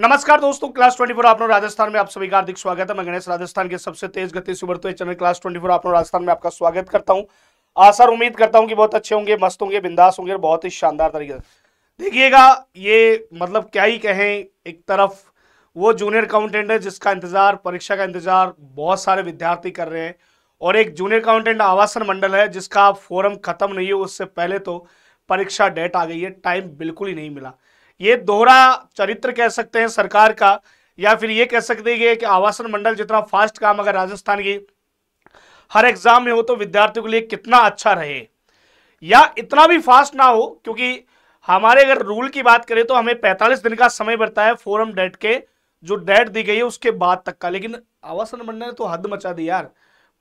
नमस्कार दोस्तों क्लास 24 आपनों राजस्थान में आप सभी का हार्दिक स्वागत है मैं गणेश राजस्थान के सबसे तेज गति से उभरते चैनल क्लास 24 आपनों राजस्थान में आपका स्वागत करता हूं आसार उम्मीद करता हूं कि बहुत अच्छे होंगे मस्त होंगे बिंदास होंगे और बहुत ही शानदार तरीके से देखिएगा ये मतलब क्या ही कहें एक तरफ वो जूनियर अकाउंटेंट है जिसका इंतजार परीक्षा का इंतजार बहुत सारे विद्यार्थी कर रहे हैं और एक जूनियर अकाउंटेंट आवासन मंडल है जिसका फोरम खत्म नहीं है उससे पहले तो परीक्षा डेट आ गई है टाइम बिल्कुल ही नहीं मिला ये दोहरा चरित्र कह सकते हैं सरकार का या फिर ये कह सकते हैं कि आवासन मंडल जितना फास्ट काम अगर राजस्थान की हर एग्जाम में हो तो विद्यार्थियों के लिए कितना अच्छा रहे या इतना भी फास्ट ना हो क्योंकि हमारे अगर रूल की बात करें तो हमें 45 दिन का समय बरता है फोरम डेट के जो डेट दी गई है उसके बाद तक का लेकिन आवासन मंडल ने तो हद मचा दी यार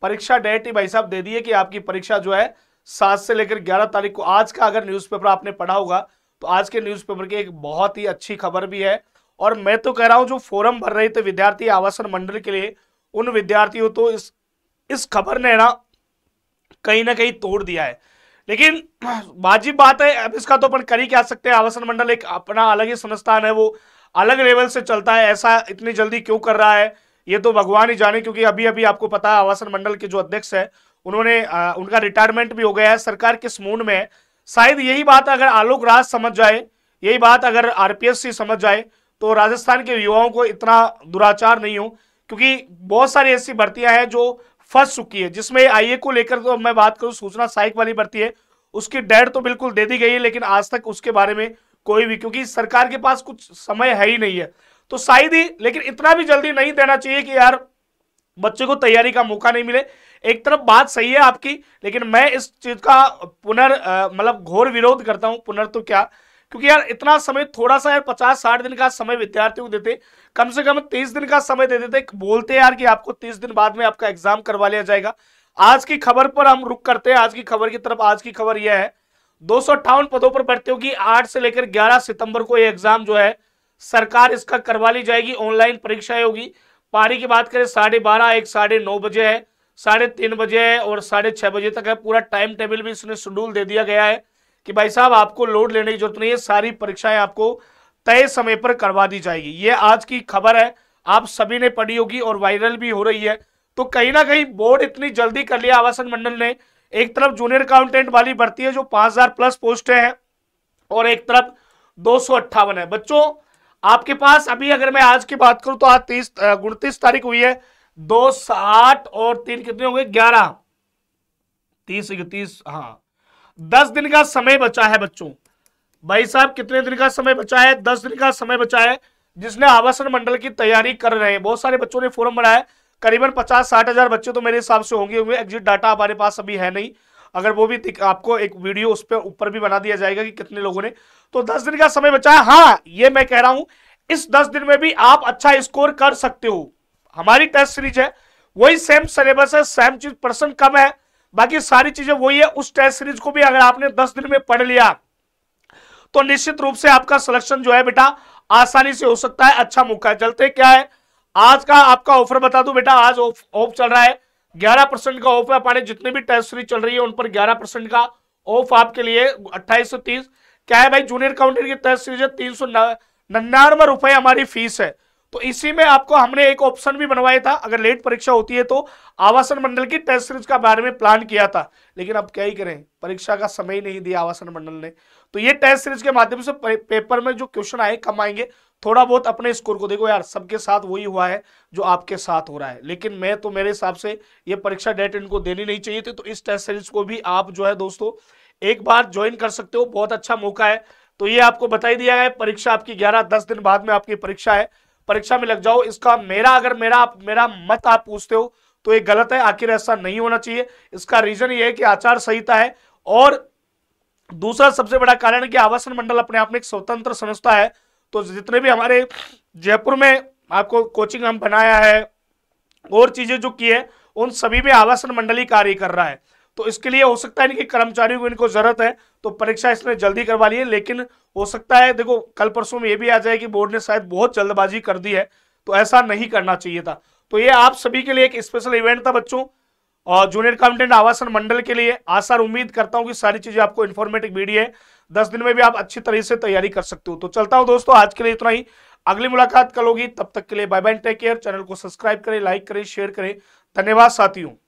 परीक्षा डेट ही भाई साहब दे दिए कि आपकी परीक्षा जो है सात से लेकर ग्यारह तारीख को आज का अगर न्यूज़पेपर आपने पढ़ा होगा तो आज के न्यूज़पेपर की एक बहुत ही अच्छी खबर भी है और मैं तो कह रहा हूँ जो फोरम भर रहे थे विद्यार्थी आवासन मंडल के लिए उन विद्यार्थियों तो इस इस खबर ने ना कहीं ना कहीं तोड़ दिया है लेकिन वाजिब बात है अब इसका तो अपन कर ही क्या सकते हैं आवासन मंडल एक अपना अलग ही संस्थान है वो अलग लेवल से चलता है ऐसा इतनी जल्दी क्यों कर रहा है ये तो भगवान ही जाने क्योंकि अभी अभी आपको पता है आवासन मंडल के जो अध्यक्ष है उन्होंने आ, उनका रिटायरमेंट भी हो गया है सरकार किस मूड में है शायद यही बात अगर आलोक राज समझ जाए यही बात अगर आरपीएससी समझ जाए तो राजस्थान के युवाओं को इतना दुराचार नहीं हो क्योंकि बहुत सारी ऐसी भर्तियां हैं जो फंस चुकी है जिसमें आईए को लेकर तो मैं बात करूं सूचना सहायक वाली भर्ती है उसकी डेट तो बिल्कुल दे दी गई है लेकिन आज तक उसके बारे में कोई भी क्योंकि सरकार के पास कुछ समय है ही नहीं है तो शायद ही लेकिन इतना भी जल्दी नहीं देना चाहिए कि यार बच्चे को तैयारी का मौका नहीं मिले एक तरफ बात सही है आपकी लेकिन मैं इस चीज का पुनर् मतलब घोर विरोध करता हूं पुनर् तो क्या क्योंकि यार इतना समय थोड़ा सा यार पचास साठ दिन का समय विद्यार्थियों को देते कम से कम तीस दिन का समय दे देते बोलते यार कि आपको तीस दिन बाद में आपका एग्जाम करवा लिया जाएगा आज की खबर पर हम रुक करते हैं आज की खबर की तरफ आज की खबर यह है दो पदों पर भर्तियों की आठ से लेकर ग्यारह सितंबर को ये एग्जाम जो है सरकार इसका करवा ली जाएगी ऑनलाइन परीक्षाएं होगी पारी की बात करें साढ़े बारह एक साढ़े नौ बजे है साढ़े तीन बजे और साढ़े छः बजे तक है पूरा टाइम टेबल भी इसने शेड्यूल दे दिया गया है कि भाई साहब आपको लोड लेने की जरूरत नहीं है सारी परीक्षाएं आपको तय समय पर करवा दी जाएगी ये आज की खबर है आप सभी ने पढ़ी होगी और वायरल भी हो रही है तो कहीं ना कहीं बोर्ड इतनी जल्दी कर लिया आवासन मंडल ने एक तरफ जूनियर अकाउंटेंट वाली भर्ती है जो हजार प्लस पोस्ट है और एक तरफ दो है बच्चों आपके पास अभी अगर मैं आज की बात करूं तो आज तीस उनतीस तारीख हुई है दो साठ और तीन कितने हो गए ग्यारह तीस इकतीस हाँ दस दिन का समय बचा है बच्चों भाई साहब कितने दिन का समय बचा है दस दिन का समय बचा है जिसने आवासन मंडल की तैयारी कर रहे हैं बहुत सारे बच्चों ने फॉर्म भरा है करीबन पचास साठ हजार बच्चे तो मेरे हिसाब से होंगे होंगे एग्जिट डाटा हमारे पास अभी है नहीं अगर वो भी आपको एक वीडियो उस पर ऊपर भी बना दिया जाएगा कि कितने लोगों ने तो दस दिन का समय बचा है हाँ ये मैं कह रहा हूं इस दस दिन में भी आप अच्छा स्कोर कर सकते हो हमारी टेस्ट सीरीज है वही सेम सिलेबस है सेम चीज पर्सन कम है बाकी सारी चीजें वही है उस टेस्ट सीरीज को भी अगर आपने दस दिन में पढ़ लिया तो निश्चित रूप से आपका सिलेक्शन जो है बेटा आसानी से हो सकता है अच्छा मौका है चलते क्या है आज का आपका ऑफर बता दू बेटा आज ऑफ चल रहा है ग्यारह परसेंट का ऑफ है हमारे जितनी भी टेस्ट सीरीज चल रही है उन पर ग्यारह परसेंट का ऑफ आपके लिए अट्ठाईस सौ तीस क्या है भाई जूनियर काउंटर की टेस्ट सीरीज है तीन सौ नन्यानवे रुपए हमारी फीस है तो इसी में आपको हमने एक ऑप्शन भी बनवाया था अगर लेट परीक्षा होती है तो आवासन मंडल की टेस्ट सीरीज का बारे में प्लान किया था लेकिन अब क्या ही करें परीक्षा का समय नहीं दिया आवासन मंडल ने तो ये टेस्ट सीरीज के माध्यम से पेपर में जो क्वेश्चन आए कम आएंगे थोड़ा बहुत अपने स्कोर को देखो यार सबके साथ वही हुआ है जो आपके साथ हो रहा है लेकिन मैं तो मेरे हिसाब से ये परीक्षा डेट इनको देनी नहीं चाहिए थी तो इस टेस्ट सीरीज को भी आप जो है दोस्तों एक बार ज्वाइन कर सकते हो बहुत अच्छा मौका है तो ये आपको बताई दिया है परीक्षा आपकी ग्यारह दस दिन बाद में आपकी परीक्षा है परीक्षा में लग जाओ इसका मेरा अगर मेरा मेरा मत आप पूछते हो तो ये गलत है आखिर ऐसा नहीं होना चाहिए इसका रीजन ये है कि आचार संहिता है और दूसरा सबसे बड़ा कारण है कि आवासन मंडल अपने आप में एक स्वतंत्र संस्था है तो जितने भी हमारे जयपुर में आपको कोचिंग हम बनाया है और चीजें जो की है उन सभी में आवासन मंडल ही कार्य कर रहा है तो इसके लिए हो सकता है कि कर्मचारियों को इनको जरूरत है तो परीक्षा इसने जल्दी करवा ली है लेकिन हो सकता है देखो कल परसों में ये भी आ जाए कि बोर्ड ने शायद बहुत जल्दबाजी कर दी है तो ऐसा नहीं करना चाहिए था तो ये आप सभी के लिए एक स्पेशल इवेंट था बच्चों और जूनियर अकाउंटेंट आवासन मंडल के लिए आशा उम्मीद करता हूँ कि सारी चीजें आपको इन्फॉर्मेटिव वीडियो है दस दिन में भी आप अच्छी तरह से तैयारी कर सकते हो तो चलता हूँ दोस्तों आज के लिए इतना ही अगली मुलाकात कल होगी तब तक के लिए bye bye take care channel को सब्सक्राइब करें लाइक करें शेयर करें धन्यवाद साथियों